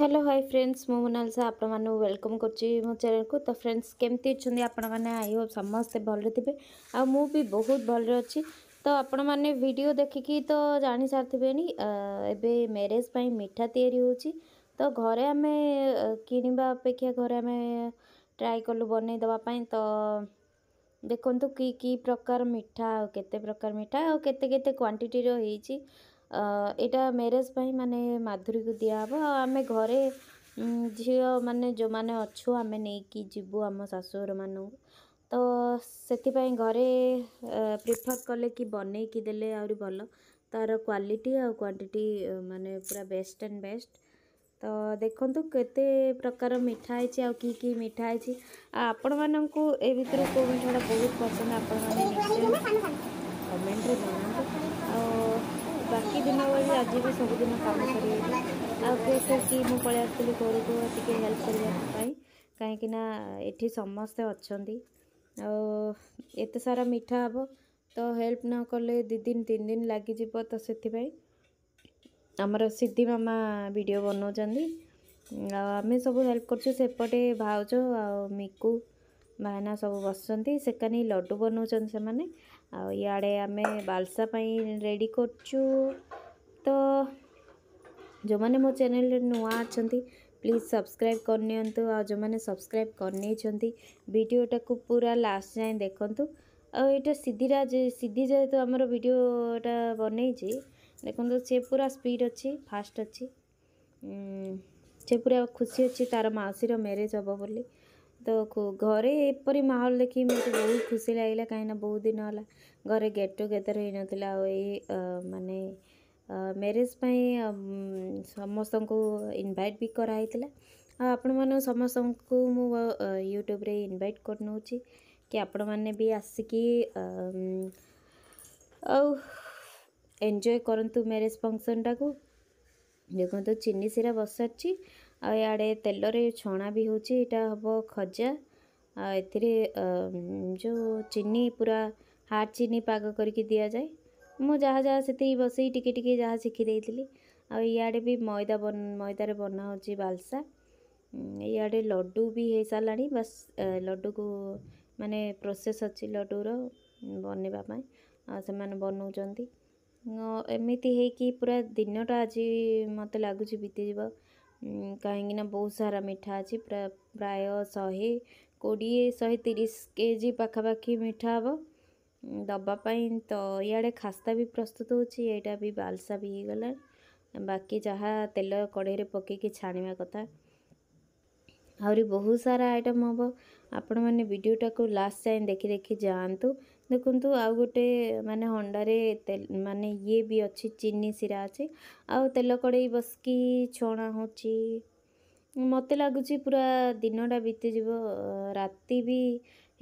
hello hi friends ମୁଁ ମୋନାଲିସା ଆପଣମାନଙ୍କୁ welcome କରୁଛି ମୋ ଚ୍ୟାନେଲକୁ ତ ଫ୍ରେଣ୍ଡସ୍ କେମିତି ଅଛନ୍ତି ଆପଣମାନେ ଆଇ ହୋପ୍ ସମସ୍ତେ ଭଲରେ ଥିବେ ଆଉ ମୁଁ ବି ବହୁତ ଭଲରେ ଅଛି ତ ଆପଣମାନେ ଭିଡ଼ିଓ ଦେଖିକି ତ ଜାଣିସାରିଥିବେଣି ଏବେ ମ୍ୟାରେଜ୍ ପାଇଁ ମିଠା ତିଆରି ହେଉଛି ତ ଘରେ ଆମେ କିଣିବା ଅପେକ୍ଷା ଘରେ ଆମେ ଟ୍ରାଏ କଲୁ ବନେଇ ଦେବା ପାଇଁ ତ ଦେଖନ୍ତୁ କି କି ପ୍ରକାର ମିଠା ଆଉ କେତେ ପ୍ରକାର ମିଠା ଆଉ କେତେ କେତେ କ୍ୱାଣ୍ଟିଟିର ହେଇଛି ଏଇଟା ମ୍ୟାରେଜ୍ ପାଇଁ ମାନେ ମାଧୁରୀକୁ ଦିଆହେବ ଆଉ ଆମେ ଘରେ ଝିଅମାନେ ଯେଉଁମାନେ ଅଛୁ ଆମେ ନେଇକି ଯିବୁ ଆମ ଶାଶୁଘରମାନଙ୍କୁ ତ ସେଥିପାଇଁ ଘରେ ପ୍ରିଫର୍ କଲେ କି ବନେଇକି ଦେଲେ ଆହୁରି ଭଲ ତା'ର କ୍ୱାଲିଟି ଆଉ କ୍ୱାଣ୍ଟିଟି ମାନେ ପୁରା ବେଷ୍ଟ ଆଣ୍ଡ ବେଷ୍ଟ ତ ଦେଖନ୍ତୁ କେତେ ପ୍ରକାର ମିଠା ହେଇଛି ଆଉ କି କି ମିଠା ହେଇଛି ଆଉ ଆପଣମାନଙ୍କୁ ଏ ଭିତରୁ କେଉଁ ମିଠାଟା ବହୁତ ପସନ୍ଦ ଆପଣମାନେ ନିଶ୍ଚୟ କମେଣ୍ଟରେ ଜଣାନ୍ତୁ बाँकी दिन वाइज आजदिन आउँछ कि म पै आउँछ हेल्प गर्छन् एते सारा मिठा हे तल्प नक दुई दिन तीन दिन लाग बनाउँछ आमे सब हेल्प गर्छु सेपटे भाउज आउ मिको भेना सबै बसुन्छ सकि से ଆଉ ଇଆଡ଼େ ଆମେ ବାଲ୍ସା ପାଇଁ ରେଡ଼ି କରୁଛୁ ତ ଯେଉଁମାନେ ମୋ ଚ୍ୟାନେଲ୍ରେ ନୂଆ ଅଛନ୍ତି ପ୍ଲିଜ୍ ସବସ୍କ୍ରାଇବ୍ କରିନିଅନ୍ତୁ ଆଉ ଯେଉଁମାନେ ସବସ୍କ୍ରାଇବ୍ କରିନେଇଛନ୍ତି ଭିଡ଼ିଓଟାକୁ ପୁରା ଲାଷ୍ଟ ଯାଏଁ ଦେଖନ୍ତୁ ଆଉ ଏଇଟା ସିଧିରା ସିଧି ଯେହେତୁ ଆମର ଭିଡ଼ିଓଟା ବନେଇଛି ଦେଖନ୍ତୁ ସେ ପୁରା ସ୍ପିଡ଼୍ ଅଛି ଫାଷ୍ଟ ଅଛି ସେ ପୁରା ଖୁସି ଅଛି ତା'ର ମାଉସୀର ମ୍ୟାରେଜ୍ ହେବ ବୋଲି तो त घर एपरि माहोल देखि म खुसी लाग बहुत दिन होला घर गेट टुगेदर हैन आउने म्यारेज पनि समस्तु इनभइट बिराहेला आपसको म युट्युब्रे इनभइट गरिनौँ कि आपि आसिक आउजय गरु म्यारेज फङसन टा देखिसिरा बसार ଆଉ ଇଆଡ଼େ ତେଲରେ ଛଣା ବି ହେଉଛି ଏଇଟା ହେବ ଖଜା ଆଉ ଏଥିରେ ଯେଉଁ ଚିନି ପୁରା ହାର୍ଡ଼ ଚିନି ପାଗ କରିକି ଦିଆଯାଏ ମୁଁ ଯାହା ଯାହା ସେତିକି ବସେଇ ଟିକେ ଟିକେ ଯାହା ଶିଖି ଦେଇଥିଲି ଆଉ ଇଆଡ଼େ ବି ମଇଦା ମଇଦାରେ ବନା ହେଉଛି ବାଲସା ଇଆଡ଼େ ଲଡ଼ୁ ବି ହେଇସାରିଲାଣି ବାସ୍ ଲଡ଼ୁକୁ ମାନେ ପ୍ରୋସେସ୍ ଅଛି ଲଡ଼ୁର ବନେଇବା ପାଇଁ ଆଉ ସେମାନେ ବନଉଛନ୍ତି ଏମିତି ହେଇକି ପୁରା ଦିନଟା ଆଜି ମୋତେ ଲାଗୁଛି ବିତିଯିବ କାହିଁକିନା ବହୁତ ସାରା ମିଠା ଅଛି ପ୍ରାୟ ଶହେ କୋଡ଼ିଏ ଶହେ ତିରିଶ କେଜି ପାଖାପାଖି ମିଠା ହେବ ଦେବା ପାଇଁ ତ ଇଆଡ଼େ ଖାସ୍ତା ବି ପ୍ରସ୍ତୁତ ହେଉଛି ଏଇଟା ବି ବାଲସା ବି ହେଇଗଲାଣି ବାକି ଯାହା ତେଲ କଢ଼େଇରେ ପକାଇକି ଛାଣିବା କଥା ଆହୁରି ବହୁତ ସାରା ଆଇଟମ୍ ହେବ ଆପଣମାନେ ଭିଡ଼ିଓଟାକୁ ଲାଷ୍ଟ ଯାଏଁ ଦେଖି ଦେଖି ଯାଆନ୍ତୁ ଦେଖନ୍ତୁ ଆଉ ଗୋଟେ ମାନେ ହଣ୍ଡାରେ ମାନେ ଇଏ ବି ଅଛି ଚିନି ଶିରା ଅଛି ଆଉ ତେଲ କଡ଼େଇ ବସିକି ଛଣା ହେଉଛି ମୋତେ ଲାଗୁଛି ପୁରା ଦିନଟା ବିତିଯିବ ରାତି ବି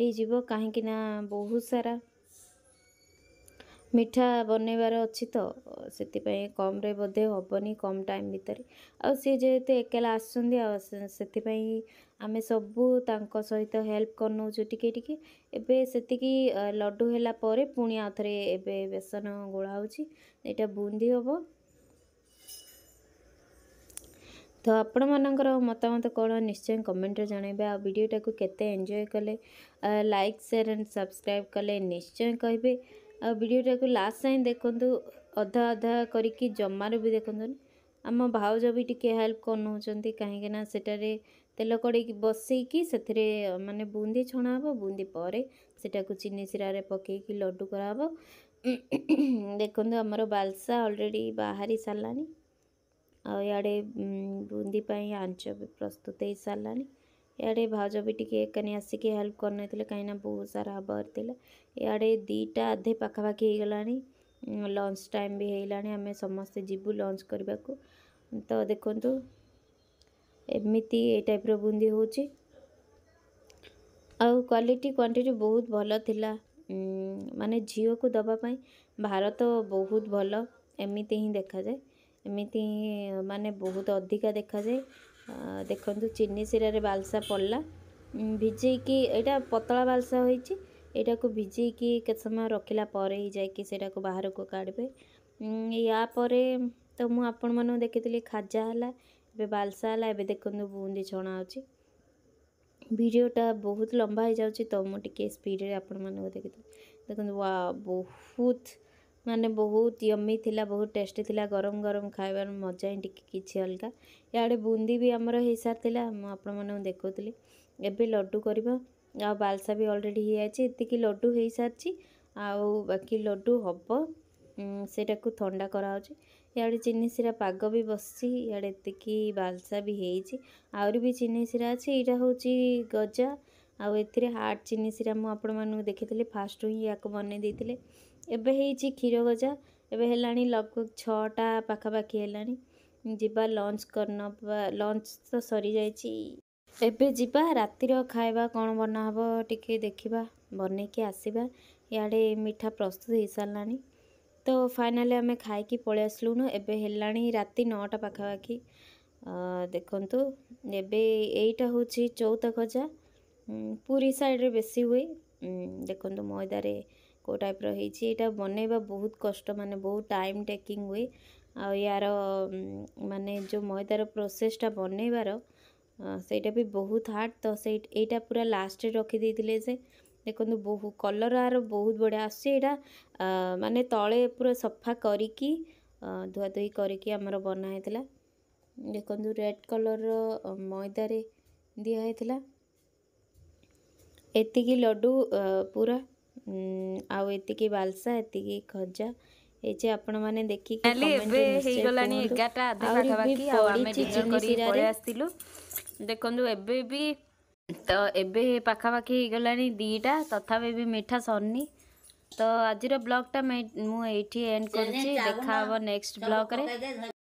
ହେଇଯିବ କାହିଁକିନା ବହୁତ ସାରା ମିଠା ବନେଇବାର ଅଛି ତ ସେଥିପାଇଁ କମ୍ରେ ବୋଧେ ହେବନି କମ୍ ଟାଇମ୍ ଭିତରେ ଆଉ ସିଏ ଯେହେତୁ ଏକେଲା ଆସୁଛନ୍ତି ଆଉ ସେଥିପାଇଁ ଆମେ ସବୁ ତାଙ୍କ ସହିତ ହେଲ୍ପ କରିନେଉଛୁ ଟିକେ ଟିକେ ଏବେ ସେତିକି ଲଡ଼ୁ ହେଲା ପରେ ପୁଣି ଆଉ ଥରେ ଏବେ ବେସନ ଗୋଳା ହେଉଛି ଏଇଟା ବୁନ୍ଦି ହେବ ତ ଆପଣମାନଙ୍କର ମତାମତ କ'ଣ ନିଶ୍ଚୟ କମେଣ୍ଟରେ ଜଣାଇବେ ଆଉ ଭିଡ଼ିଓଟାକୁ କେତେ ଏନ୍ଜୟ କଲେ ଲାଇକ୍ ସେୟାର୍ ଆଣ୍ଡ ସବସ୍କ୍ରାଇବ୍ କଲେ ନିଶ୍ଚୟ କହିବେ ଆଉ ଭିଡ଼ିଓଟାକୁ ଲାଷ୍ଟ ଯାଏଁ ଦେଖନ୍ତୁ ଅଧା ଅଧା କରିକି ଜମାରୁ ବି ଦେଖନ୍ତୁନି ଆମ ଭାଉଜ ବି ଟିକେ ହେଲ୍ପ କରୁନେଉଛନ୍ତି କାହିଁକିନା ସେଠାରେ ତେଲ କଡ଼େଇକି ବସେଇକି ସେଥିରେ ମାନେ ବୁନ୍ଦି ଛଣା ହେବ ବୁନ୍ଦି ପରେ ସେଟାକୁ ଚିନି ଶିରାରେ ପକେଇକି ଲଡ଼ୁ କରାହେବ ଦେଖନ୍ତୁ ଆମର ବାଲ୍ସା ଅଲରେଡ଼ି ବାହାରି ସାରିଲାଣି ଆଉ ଇଆଡ଼େ ବୁନ୍ଦି ପାଇଁ ଆଞ୍ଚ ବି ପ୍ରସ୍ତୁତ ହେଇସାରିଲାଣି ଇଆଡ଼େ ଭାଉଜ ବି ଟିକେ ଏକାନି ଆସିକି ହେଲ୍ପ କରିନଥିଲେ କାହିଁକିନା ବହୁତ ସାରା ହବାର ଥିଲା ଇଆଡ଼େ ଦୁଇଟା ଅଧେ ପାଖାପାଖି ହେଇଗଲାଣି ଲଞ୍ଚ ଟାଇମ୍ ବି ହେଇଗଲାଣି ଆମେ ସମସ୍ତେ ଯିବୁ ଲଞ୍ଚ କରିବାକୁ ତ ଦେଖନ୍ତୁ ଏମିତି ଏ ଟାଇପ୍ର ବୁନ୍ଦି ହେଉଛି ଆଉ କ୍ୱାଲିଟି କ୍ୱାଣ୍ଟିଟି ବହୁତ ଭଲ ଥିଲା ମାନେ ଝିଅକୁ ଦେବା ପାଇଁ ଭାରତ ବହୁତ ଭଲ ଏମିତି ହିଁ ଦେଖାଯାଏ ଏମିତି ହିଁ ମାନେ ବହୁତ ଅଧିକା ଦେଖାଯାଏ ଦେଖନ୍ତୁ ଚିନି ସିରାରେ ବାଲ୍ସା ପଡ଼ିଲା ଭିଜେଇକି ଏଇଟା ପତଳା ବାଲ୍ସା ହୋଇଛି ଏଇଟାକୁ ଭିଜେଇକି କେତେ ସମୟ ରଖିଲା ପରେ ହିଁ ଯାଇକି ସେଇଟାକୁ ବାହାରକୁ କାଢ଼ିବେ ୟା ପରେ ତ ମୁଁ ଆପଣମାନଙ୍କୁ ଦେଖିଥିଲି ଖାଜା ହେଲା ଏବେ ବାଲ୍ସା ହେଲା ଏବେ ଦେଖନ୍ତୁ ବୁନ୍ଦି ଛଣା ହେଉଛି ଭିଡ଼ିଓଟା ବହୁତ ଲମ୍ବା ହେଇଯାଉଛି ତ ମୁଁ ଟିକେ ସ୍ପିଡ଼୍ରେ ଆପଣମାନଙ୍କୁ ଦେଖିଥିଲି ଦେଖନ୍ତୁ ୱା ବହୁତ ମାନେ ବହୁତ ୟମି ଥିଲା ବହୁତ ଟେଷ୍ଟି ଥିଲା ଗରମ ଗରମ ଖାଇବାର ମଜା ହିଁ ଟିକେ କିଛି ଅଲଗା ଇଆଡ଼େ ବୁନ୍ଦି ବି ଆମର ହେଇସାରିଥିଲା ମୁଁ ଆପଣମାନଙ୍କୁ ଦେଖାଉଥିଲି ଏବେ ଲଡ଼ୁ କରିବ ଆଉ ବାଲସା ବି ଅଲରେଡ଼ି ହେଇଯାଇଛି ଏତିକି ଲଡ଼ୁ ହେଇସାରିଛି ଆଉ ବାକି ଲଡ଼ୁ ହେବ ସେଇଟାକୁ ଥଣ୍ଡା କରାହେଉଛି ଇଆଡ଼େ ଚିନି ସିରା ପାଗ ବି ବସିଛି ଇଆଡ଼େ ଏତିକି ବାଲସା ବି ହେଇଛି ଆହୁରି ବି ଚିନି ସିରା ଅଛି ଏଇଟା ହେଉଛି ଗଜା ଆଉ ଏଥିରେ ହାର୍ଡ଼ ଚିନି ସିରା ମୁଁ ଆପଣମାନଙ୍କୁ ଦେଖିଥିଲି ଫାଷ୍ଟରୁ ହିଁ ଏହାକୁ ବନେଇ ଦେଇଥିଲେ ଏବେ ହେଇଛି କ୍ଷୀର ଗଜା ଏବେ ହେଲାଣି ଲଗଭଗ ଛଅଟା ପାଖାପାଖି ହେଲାଣି ଯିବା ଲଞ୍ଚ କରିନବା ଲଞ୍ଚ ତ ସରିଯାଇଛି ଏବେ ଯିବା ରାତିର ଖାଇବା କ'ଣ ବନାହେବ ଟିକେ ଦେଖିବା ବନେଇକି ଆସିବା ଇଆଡ଼େ ମିଠା ପ୍ରସ୍ତୁତ ହେଇସାରିଲାଣି ତ ଫାଇନାଲି ଆମେ ଖାଇକି ପଳେଇ ଆସିଲୁଣୁ ଏବେ ହେଲାଣି ରାତି ନଅଟା ପାଖାପାଖି ଦେଖନ୍ତୁ ଏବେ ଏଇଟା ହେଉଛି ଚଉତା ଗଜା ପୁରୀ ସାଇଡ଼୍ରେ ବେଶୀ ହୁଏ ଦେଖନ୍ତୁ ମଇଦାରେ କେଉଁ ଟାଇପ୍ର ହେଇଛି ଏଇଟା ବନେଇବା ବହୁତ କଷ୍ଟ ମାନେ ବହୁତ ଟାଇମ୍ ଟେକିଂ ହୁଏ ଆଉ ୟାର ମାନେ ଯେଉଁ ମଇଦାର ପ୍ରୋସେସ୍ଟା ବନେଇବାର ସେଇଟା ବି ବହୁତ ହାର୍ଡ଼ ତ ସେଇ ଏଇଟା ପୁରା ଲାଷ୍ଟରେ ରଖିଦେଇଥିଲେ ସେ ଦେଖନ୍ତୁ ବହୁ କଲର୍ ଆର ବହୁତ ବଢ଼ିଆ ଆସୁଛି ଏଇଟା ମାନେ ତଳେ ପୁରା ସଫା କରିକି ଧୁଆଧୁଇ କରିକି ଆମର ବନା ହେଇଥିଲା ଦେଖନ୍ତୁ ରେଡ଼୍ କଲର୍ର ମଇଦାରେ ଦିଆହେଇଥିଲା ଏତିକି ଲଡ଼ୁ ପୁରା ଆଉ ଏତିକି ବାଲସା ଏତିକି ଖଜା ହେଇଛି ଆପଣମାନେ ଦେଖିକି ଏବେ ହେଇଗଲାଣି ଏଗାରଟା ଆଧା ପାଖାପାଖି ଆଉ ଆମେ ଡିନର କରିକି ପଳେଇ ଆସିଥିଲୁ ଦେଖନ୍ତୁ ଏବେ ବି ତ ଏବେ ପାଖାପାଖି ହେଇଗଲାଣି ଦୁଇଟା ତଥାପି ବି ମିଠା ସରିନି ତ ଆଜିର ବ୍ଲଗ୍ଟା ମୁଁ ଏଇଠି ଏଣ୍ଡ କରୁଛି ଦେଖାହେବ ନେକ୍ସଟ ବ୍ଲଗ୍ରେ